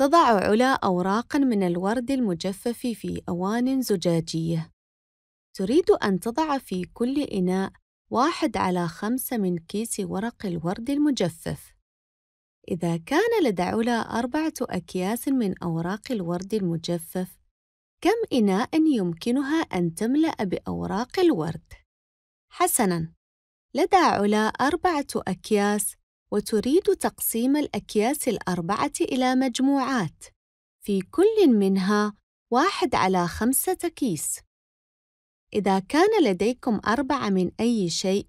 تضع علا أوراقًا من الورد المجفف في أوانٍ زجاجية. تريد أن تضع في كل إناء واحد على خمسة من كيس ورق الورد المجفف. إذا كان لدى علا أربعة أكياس من أوراق الورد المجفف، كم إناء يمكنها أن تملأ بأوراق الورد؟ حسناً، لدى علا أربعة أكياس وتريد تقسيم الأكياس الأربعة إلى مجموعات في كل منها واحد على خمسة كيس إذا كان لديكم أربعة من أي شيء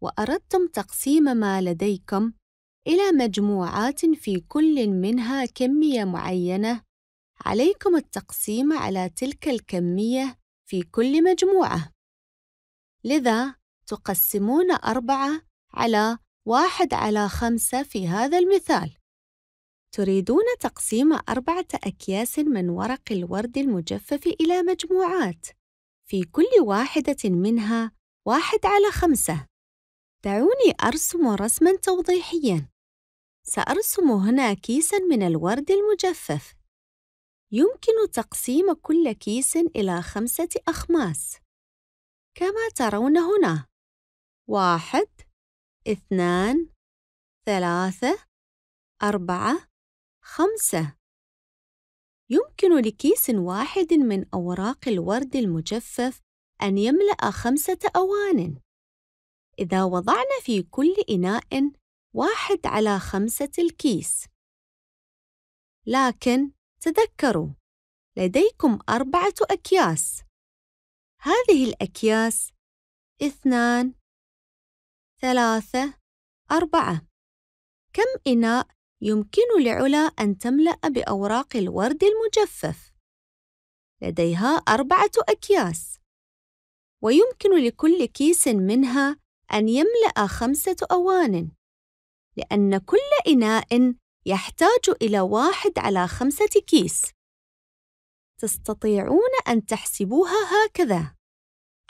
وأردتم تقسيم ما لديكم إلى مجموعات في كل منها كمية معينة عليكم التقسيم على تلك الكمية في كل مجموعة لذا تقسمون أربعة على واحد على خمسة في هذا المثال تريدون تقسيم أربعة أكياس من ورق الورد المجفف إلى مجموعات في كل واحدة منها واحد على خمسة دعوني أرسم رسماً توضيحياً سأرسم هنا كيساً من الورد المجفف يمكن تقسيم كل كيس إلى خمسة أخماس كما ترون هنا واحد اثنان ثلاثة أربعة خمسة يمكن لكيس واحد من أوراق الورد المجفف أن يملأ خمسة أوانٍ إذا وضعنا في كل إناء واحد على خمسة الكيس لكن تذكروا لديكم أربعة أكياس هذه الأكياس اثنان ثلاثة أربعة كم إناء يمكن لعلا أن تملأ بأوراق الورد المجفف؟ لديها أربعة أكياس ويمكن لكل كيس منها أن يملأ خمسة أوانٍ لأن كل إناء يحتاج إلى واحد على خمسة كيس تستطيعون أن تحسبوها هكذا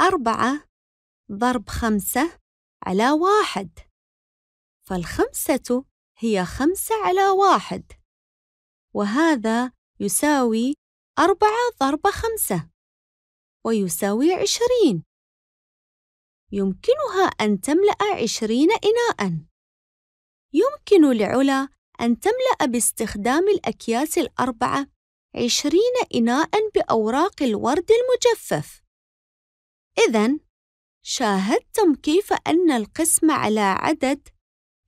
أربعة ضرب خمسة على واحد فالخمسة هي خمسة على واحد وهذا يساوي أربعة ضرب خمسة ويساوي عشرين يمكنها أن تملأ عشرين إناءً يمكن لعلا أن تملأ باستخدام الأكياس الأربعة عشرين إناءً بأوراق الورد المجفف إذاً شاهدتم كيف أن القسمة على عدد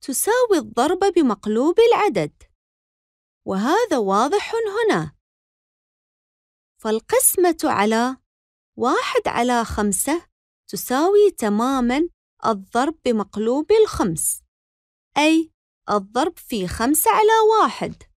تساوي الضرب بمقلوب العدد، وهذا واضح هنا، فالقسمة على واحد على خمسة تساوي تماماً الضرب بمقلوب الخمس، أي الضرب في خمسة على واحد.